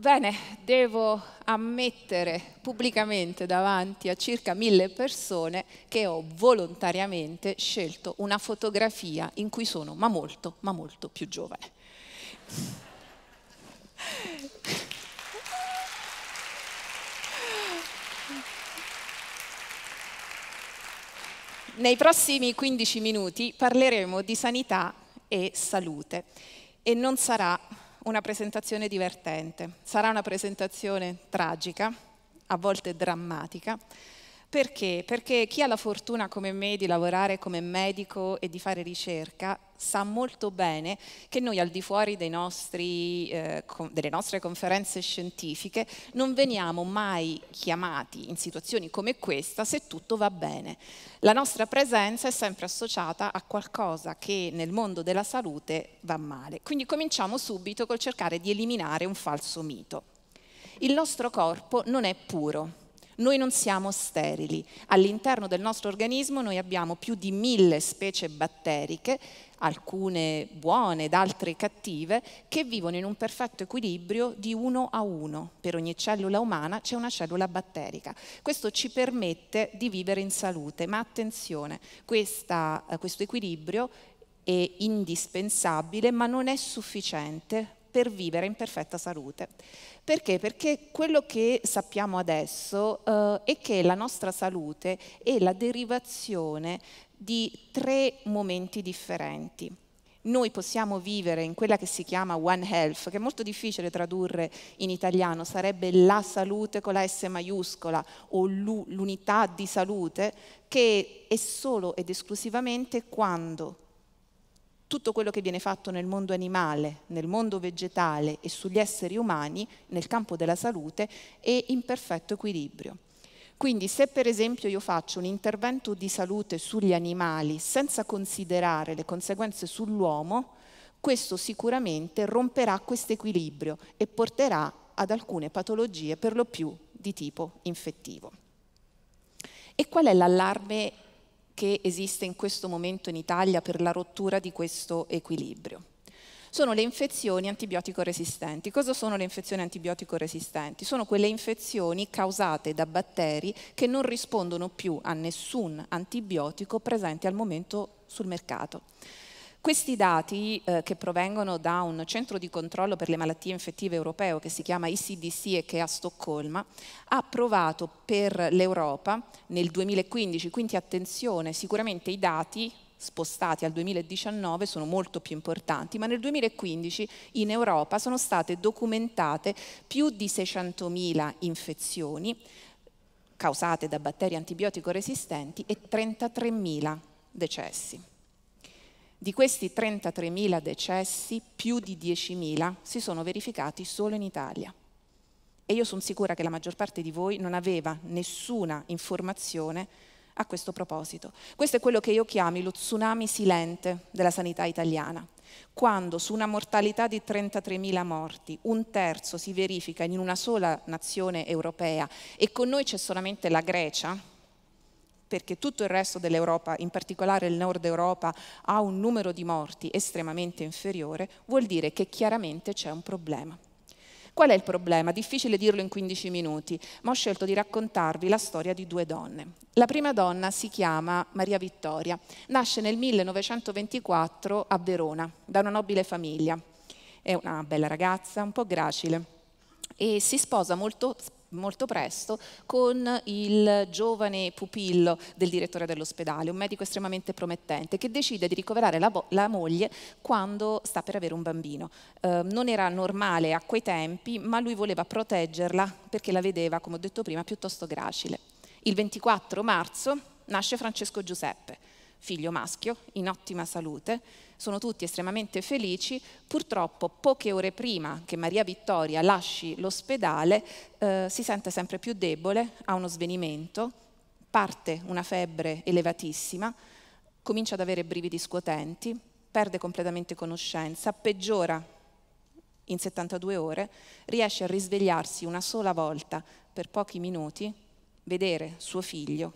Bene, devo ammettere pubblicamente davanti a circa mille persone che ho volontariamente scelto una fotografia in cui sono ma molto, ma molto più giovane. Nei prossimi 15 minuti parleremo di sanità e salute e non sarà una presentazione divertente. Sarà una presentazione tragica, a volte drammatica, perché? Perché chi ha la fortuna come me di lavorare come medico e di fare ricerca sa molto bene che noi al di fuori nostri, eh, delle nostre conferenze scientifiche non veniamo mai chiamati in situazioni come questa se tutto va bene. La nostra presenza è sempre associata a qualcosa che nel mondo della salute va male. Quindi cominciamo subito col cercare di eliminare un falso mito. Il nostro corpo non è puro noi non siamo sterili. All'interno del nostro organismo noi abbiamo più di mille specie batteriche, alcune buone ed altre cattive, che vivono in un perfetto equilibrio di uno a uno. Per ogni cellula umana c'è una cellula batterica. Questo ci permette di vivere in salute, ma attenzione, questa, eh, questo equilibrio è indispensabile ma non è sufficiente per vivere in perfetta salute. Perché? Perché quello che sappiamo adesso eh, è che la nostra salute è la derivazione di tre momenti differenti noi possiamo vivere in quella che si chiama One Health, che è molto difficile tradurre in italiano, sarebbe la salute con la S maiuscola o l'unità di salute, che è solo ed esclusivamente quando tutto quello che viene fatto nel mondo animale, nel mondo vegetale e sugli esseri umani, nel campo della salute, è in perfetto equilibrio. Quindi se per esempio io faccio un intervento di salute sugli animali senza considerare le conseguenze sull'uomo, questo sicuramente romperà questo equilibrio e porterà ad alcune patologie per lo più di tipo infettivo. E qual è l'allarme che esiste in questo momento in Italia per la rottura di questo equilibrio. Sono le infezioni antibiotico resistenti. Cosa sono le infezioni antibiotico resistenti? Sono quelle infezioni causate da batteri che non rispondono più a nessun antibiotico presente al momento sul mercato. Questi dati, eh, che provengono da un centro di controllo per le malattie infettive europeo che si chiama ICDC e che è a Stoccolma, ha provato per l'Europa nel 2015, quindi attenzione, sicuramente i dati spostati al 2019 sono molto più importanti, ma nel 2015 in Europa sono state documentate più di 600.000 infezioni causate da batteri antibiotico resistenti e 33.000 decessi. Di questi 33.000 decessi, più di 10.000 si sono verificati solo in Italia. E io sono sicura che la maggior parte di voi non aveva nessuna informazione a questo proposito. Questo è quello che io chiamo lo tsunami silente della sanità italiana. Quando su una mortalità di 33.000 morti un terzo si verifica in una sola nazione europea e con noi c'è solamente la Grecia, perché tutto il resto dell'Europa, in particolare il nord Europa, ha un numero di morti estremamente inferiore, vuol dire che chiaramente c'è un problema. Qual è il problema? Difficile dirlo in 15 minuti, ma ho scelto di raccontarvi la storia di due donne. La prima donna si chiama Maria Vittoria, nasce nel 1924 a Verona da una nobile famiglia. È una bella ragazza, un po' gracile, e si sposa molto molto presto con il giovane pupillo del direttore dell'ospedale, un medico estremamente promettente, che decide di ricoverare la, la moglie quando sta per avere un bambino. Eh, non era normale a quei tempi, ma lui voleva proteggerla perché la vedeva, come ho detto prima, piuttosto gracile. Il 24 marzo nasce Francesco Giuseppe figlio maschio, in ottima salute, sono tutti estremamente felici, purtroppo poche ore prima che Maria Vittoria lasci l'ospedale eh, si sente sempre più debole, ha uno svenimento, parte una febbre elevatissima, comincia ad avere brividi scuotenti, perde completamente conoscenza, peggiora in 72 ore, riesce a risvegliarsi una sola volta per pochi minuti, vedere suo figlio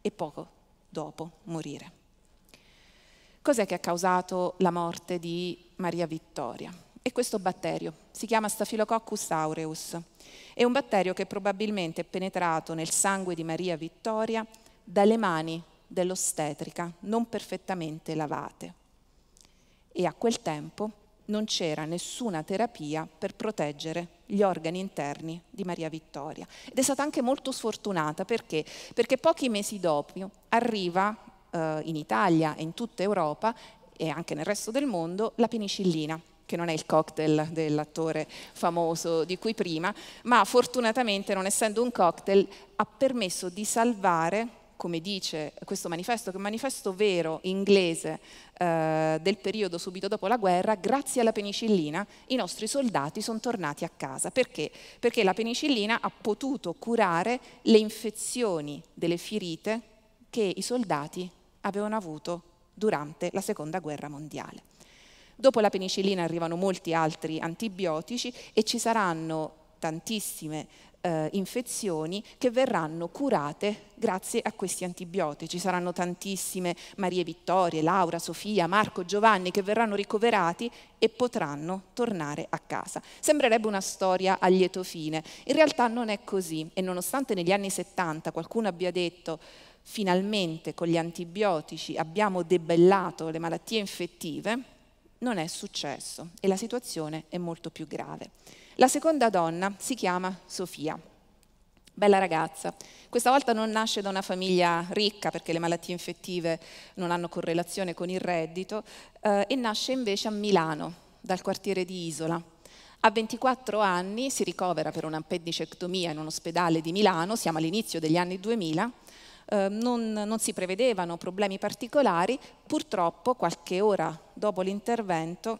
e poco dopo morire. Cos'è che ha causato la morte di Maria Vittoria? È questo batterio, si chiama Staphylococcus aureus. È un batterio che probabilmente è penetrato nel sangue di Maria Vittoria dalle mani dell'ostetrica non perfettamente lavate. E a quel tempo non c'era nessuna terapia per proteggere gli organi interni di Maria Vittoria. Ed è stata anche molto sfortunata perché? Perché pochi mesi dopo arriva eh, in Italia e in tutta Europa e anche nel resto del mondo la penicillina che non è il cocktail dell'attore famoso di cui prima, ma fortunatamente non essendo un cocktail ha permesso di salvare come dice questo manifesto, che è un manifesto vero inglese eh, del periodo subito dopo la guerra, grazie alla penicillina i nostri soldati sono tornati a casa. Perché? Perché la penicillina ha potuto curare le infezioni delle ferite che i soldati avevano avuto durante la seconda guerra mondiale. Dopo la penicillina arrivano molti altri antibiotici e ci saranno tantissime eh, infezioni che verranno curate grazie a questi antibiotici. Saranno tantissime Marie Vittorie, Laura, Sofia, Marco, Giovanni che verranno ricoverati e potranno tornare a casa. Sembrerebbe una storia a lieto fine, in realtà non è così e nonostante negli anni 70 qualcuno abbia detto finalmente con gli antibiotici abbiamo debellato le malattie infettive, non è successo e la situazione è molto più grave. La seconda donna si chiama Sofia. Bella ragazza. Questa volta non nasce da una famiglia ricca perché le malattie infettive non hanno correlazione con il reddito eh, e nasce invece a Milano, dal quartiere di Isola. A 24 anni si ricovera per un'appendicectomia in un ospedale di Milano, siamo all'inizio degli anni 2000, eh, non, non si prevedevano problemi particolari, purtroppo qualche ora dopo l'intervento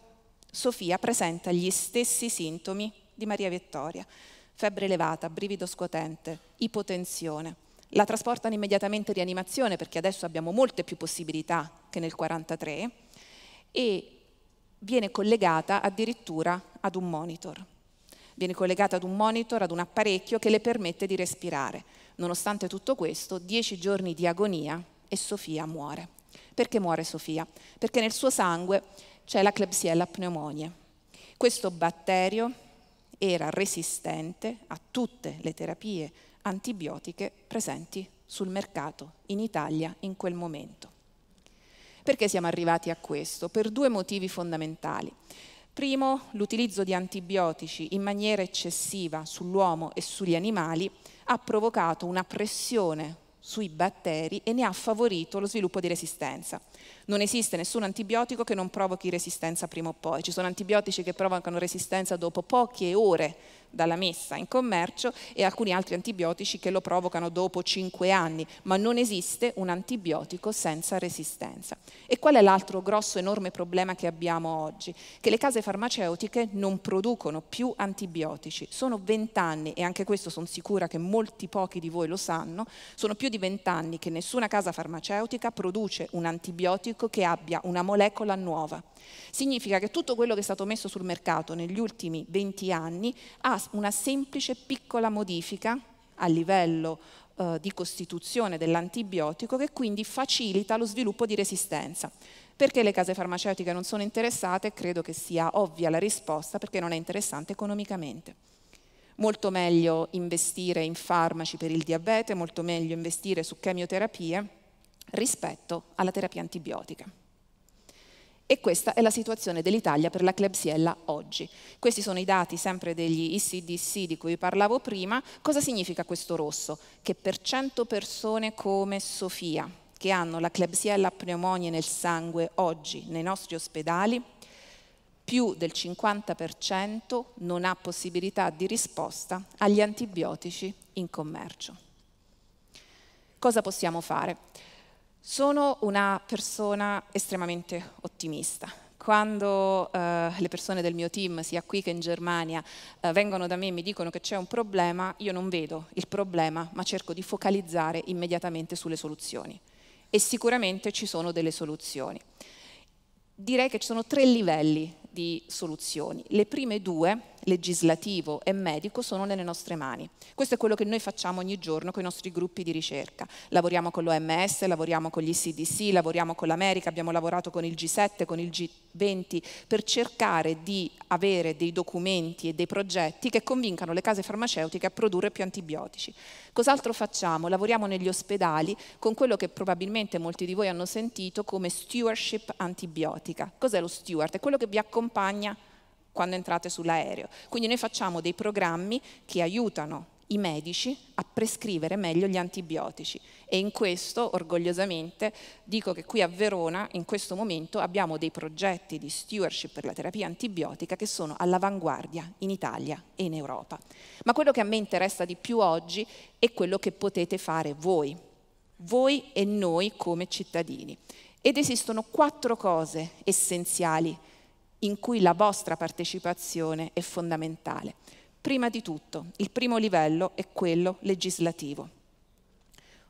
Sofia presenta gli stessi sintomi di Maria Vittoria. Febbre elevata, brivido scuotente, ipotensione. La trasportano immediatamente in rianimazione perché adesso abbiamo molte più possibilità che nel 1943 e viene collegata addirittura ad un monitor. Viene collegata ad un monitor, ad un apparecchio che le permette di respirare. Nonostante tutto questo, dieci giorni di agonia e Sofia muore. Perché muore Sofia? Perché nel suo sangue c'è la Klebsiella pneumonia. Questo batterio era resistente a tutte le terapie antibiotiche presenti sul mercato in Italia in quel momento. Perché siamo arrivati a questo? Per due motivi fondamentali. Primo, l'utilizzo di antibiotici in maniera eccessiva sull'uomo e sugli animali ha provocato una pressione sui batteri e ne ha favorito lo sviluppo di resistenza. Non esiste nessun antibiotico che non provochi resistenza prima o poi. Ci sono antibiotici che provocano resistenza dopo poche ore dalla messa in commercio e alcuni altri antibiotici che lo provocano dopo 5 anni, ma non esiste un antibiotico senza resistenza. E qual è l'altro grosso, enorme problema che abbiamo oggi? Che le case farmaceutiche non producono più antibiotici. Sono 20 anni, e anche questo sono sicura che molti pochi di voi lo sanno, sono più di 20 anni che nessuna casa farmaceutica produce un antibiotico che abbia una molecola nuova. Significa che tutto quello che è stato messo sul mercato negli ultimi 20 anni ha una semplice piccola modifica a livello eh, di costituzione dell'antibiotico che quindi facilita lo sviluppo di resistenza. Perché le case farmaceutiche non sono interessate? Credo che sia ovvia la risposta perché non è interessante economicamente. Molto meglio investire in farmaci per il diabete, molto meglio investire su chemioterapie rispetto alla terapia antibiotica. E questa è la situazione dell'Italia per la Klebsiella oggi. Questi sono i dati sempre degli ICDC di cui parlavo prima. Cosa significa questo rosso? Che per 100 persone come Sofia, che hanno la Klebsiella pneumonia nel sangue oggi nei nostri ospedali, più del 50% non ha possibilità di risposta agli antibiotici in commercio. Cosa possiamo fare? Sono una persona estremamente ottimista. Quando eh, le persone del mio team, sia qui che in Germania, eh, vengono da me e mi dicono che c'è un problema, io non vedo il problema, ma cerco di focalizzare immediatamente sulle soluzioni. E sicuramente ci sono delle soluzioni. Direi che ci sono tre livelli di soluzioni. Le prime due, legislativo e medico, sono nelle nostre mani. Questo è quello che noi facciamo ogni giorno con i nostri gruppi di ricerca. Lavoriamo con l'OMS, lavoriamo con gli CDC, lavoriamo con l'America, abbiamo lavorato con il G7, con il G20, per cercare di avere dei documenti e dei progetti che convincano le case farmaceutiche a produrre più antibiotici. Cos'altro facciamo? Lavoriamo negli ospedali con quello che probabilmente molti di voi hanno sentito come stewardship antibiotica. Cos'è lo steward? È quello che vi accompagna accompagna quando entrate sull'aereo. Quindi noi facciamo dei programmi che aiutano i medici a prescrivere meglio gli antibiotici e in questo orgogliosamente dico che qui a Verona in questo momento abbiamo dei progetti di stewardship per la terapia antibiotica che sono all'avanguardia in Italia e in Europa. Ma quello che a me interessa di più oggi è quello che potete fare voi, voi e noi come cittadini. Ed esistono quattro cose essenziali in cui la vostra partecipazione è fondamentale. Prima di tutto, il primo livello è quello legislativo.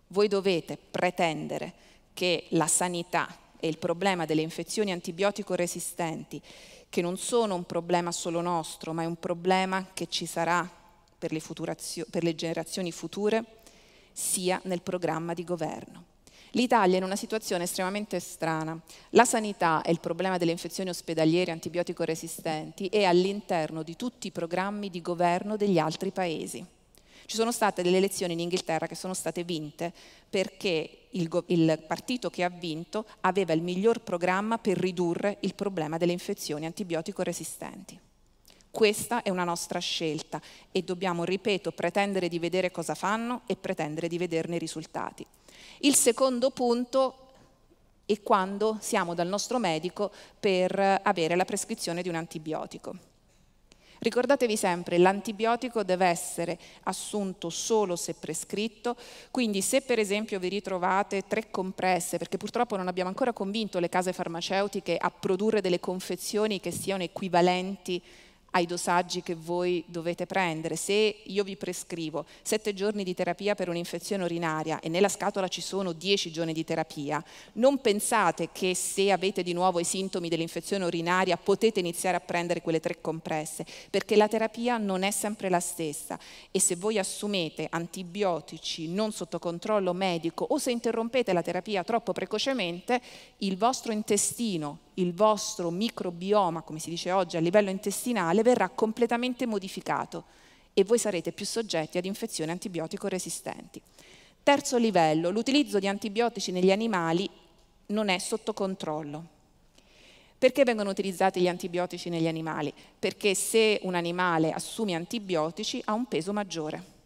Voi dovete pretendere che la sanità e il problema delle infezioni antibiotico resistenti, che non sono un problema solo nostro, ma è un problema che ci sarà per le, per le generazioni future, sia nel programma di governo. L'Italia è in una situazione estremamente strana. La sanità e il problema delle infezioni ospedaliere antibiotico resistenti è all'interno di tutti i programmi di governo degli altri paesi. Ci sono state delle elezioni in Inghilterra che sono state vinte perché il, il partito che ha vinto aveva il miglior programma per ridurre il problema delle infezioni antibiotico resistenti. Questa è una nostra scelta e dobbiamo, ripeto, pretendere di vedere cosa fanno e pretendere di vederne i risultati. Il secondo punto è quando siamo dal nostro medico per eh, avere la prescrizione di un antibiotico. Ricordatevi sempre, l'antibiotico deve essere assunto solo se prescritto, quindi se per esempio vi ritrovate tre compresse, perché purtroppo non abbiamo ancora convinto le case farmaceutiche a produrre delle confezioni che siano equivalenti ai dosaggi che voi dovete prendere. Se io vi prescrivo sette giorni di terapia per un'infezione urinaria e nella scatola ci sono dieci giorni di terapia, non pensate che se avete di nuovo i sintomi dell'infezione urinaria potete iniziare a prendere quelle tre compresse, perché la terapia non è sempre la stessa e se voi assumete antibiotici non sotto controllo medico o se interrompete la terapia troppo precocemente, il vostro intestino, il vostro microbioma, come si dice oggi a livello intestinale, generale verrà completamente modificato e voi sarete più soggetti ad infezioni antibiotico resistenti. Terzo livello, l'utilizzo di antibiotici negli animali non è sotto controllo. Perché vengono utilizzati gli antibiotici negli animali? Perché se un animale assume antibiotici ha un peso maggiore.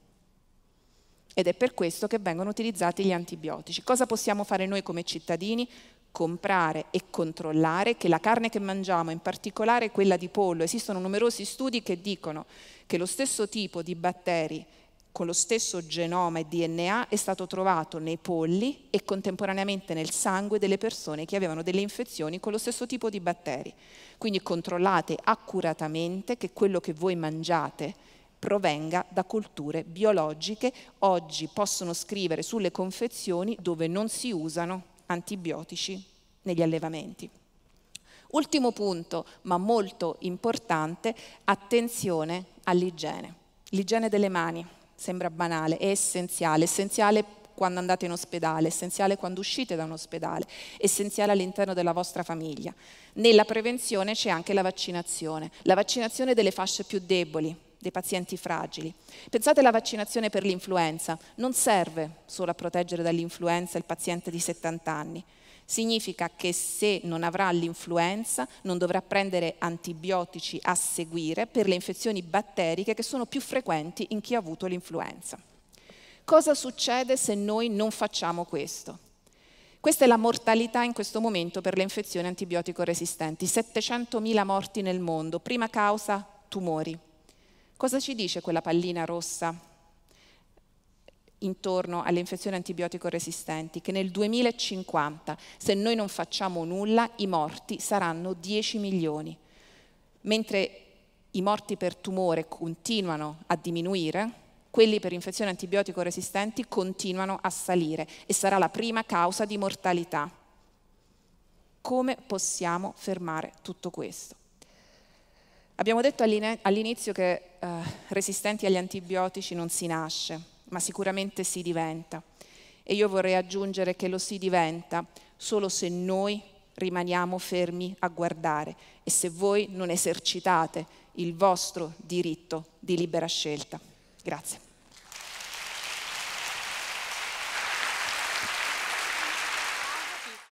Ed è per questo che vengono utilizzati gli antibiotici. Cosa possiamo fare noi come cittadini? comprare e controllare che la carne che mangiamo, in particolare quella di pollo, esistono numerosi studi che dicono che lo stesso tipo di batteri con lo stesso genoma e DNA è stato trovato nei polli e contemporaneamente nel sangue delle persone che avevano delle infezioni con lo stesso tipo di batteri. Quindi controllate accuratamente che quello che voi mangiate provenga da colture biologiche. Oggi possono scrivere sulle confezioni dove non si usano antibiotici negli allevamenti. Ultimo punto, ma molto importante, attenzione all'igiene. L'igiene delle mani sembra banale, è essenziale, essenziale quando andate in ospedale, essenziale quando uscite da un ospedale, essenziale all'interno della vostra famiglia. Nella prevenzione c'è anche la vaccinazione, la vaccinazione delle fasce più deboli, dei pazienti fragili. Pensate alla vaccinazione per l'influenza, non serve solo a proteggere dall'influenza il paziente di 70 anni, significa che se non avrà l'influenza non dovrà prendere antibiotici a seguire per le infezioni batteriche che sono più frequenti in chi ha avuto l'influenza. Cosa succede se noi non facciamo questo? Questa è la mortalità in questo momento per le infezioni antibiotico resistenti, 700.000 morti nel mondo, prima causa tumori, Cosa ci dice quella pallina rossa intorno alle infezioni antibiotico resistenti? Che nel 2050, se noi non facciamo nulla, i morti saranno 10 milioni. Mentre i morti per tumore continuano a diminuire, quelli per infezioni antibiotico resistenti continuano a salire e sarà la prima causa di mortalità. Come possiamo fermare tutto questo? Abbiamo detto all'inizio che eh, resistenti agli antibiotici non si nasce, ma sicuramente si diventa. E io vorrei aggiungere che lo si diventa solo se noi rimaniamo fermi a guardare e se voi non esercitate il vostro diritto di libera scelta. Grazie.